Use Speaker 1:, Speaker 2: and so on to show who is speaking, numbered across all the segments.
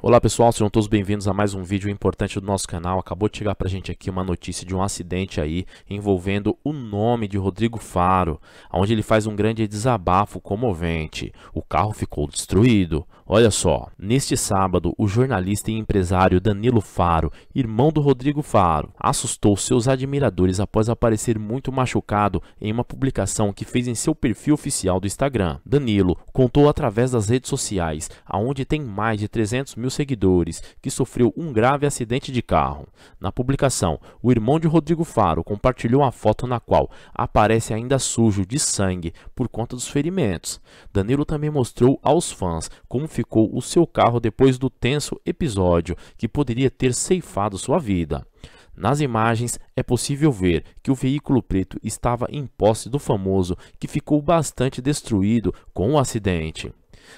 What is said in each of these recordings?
Speaker 1: Olá pessoal, sejam todos bem-vindos a mais um vídeo importante do nosso canal. Acabou de chegar pra gente aqui uma notícia de um acidente aí envolvendo o nome de Rodrigo Faro, onde ele faz um grande desabafo comovente. O carro ficou destruído. Olha só, neste sábado, o jornalista e empresário Danilo Faro, irmão do Rodrigo Faro, assustou seus admiradores após aparecer muito machucado em uma publicação que fez em seu perfil oficial do Instagram. Danilo contou através das redes sociais, aonde tem mais de 300 mil seguidores que sofreu um grave acidente de carro. Na publicação, o irmão de Rodrigo Faro compartilhou uma foto na qual aparece ainda sujo de sangue por conta dos ferimentos. Danilo também mostrou aos fãs como ficou o seu carro depois do tenso episódio que poderia ter ceifado sua vida. Nas imagens é possível ver que o veículo preto estava em posse do famoso, que ficou bastante destruído com o acidente.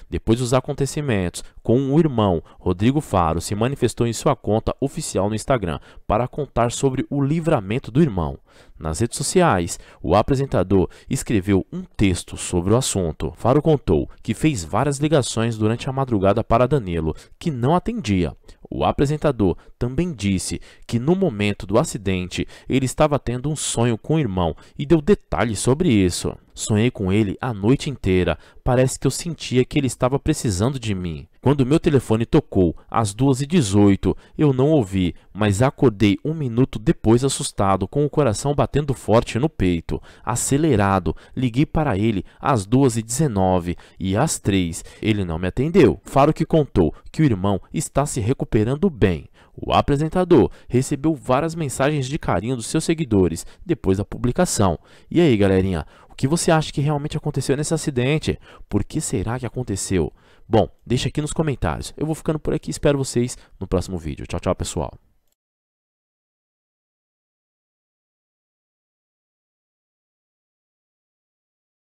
Speaker 1: Depois dos acontecimentos com o irmão, Rodrigo Faro se manifestou em sua conta oficial no Instagram para contar sobre o livramento do irmão. Nas redes sociais, o apresentador escreveu um texto sobre o assunto. Faro contou que fez várias ligações durante a madrugada para Danilo, que não atendia. O apresentador também disse que no momento do acidente ele estava tendo um sonho com o irmão e deu detalhes sobre isso. Sonhei com ele a noite inteira. Parece que eu sentia que ele estava precisando de mim. Quando meu telefone tocou, às 2h18, eu não ouvi, mas acordei um minuto depois assustado, com o coração batendo forte no peito. Acelerado, liguei para ele às 2h19 e às 3 ele não me atendeu. Faro que contou que o irmão está se recuperando bem. O apresentador recebeu várias mensagens de carinho dos seus seguidores depois da publicação. E aí, galerinha, que você acha que realmente aconteceu nesse acidente? Por que será que aconteceu? Bom, deixa aqui nos comentários. Eu vou ficando por aqui, espero vocês no próximo vídeo. Tchau, tchau, pessoal.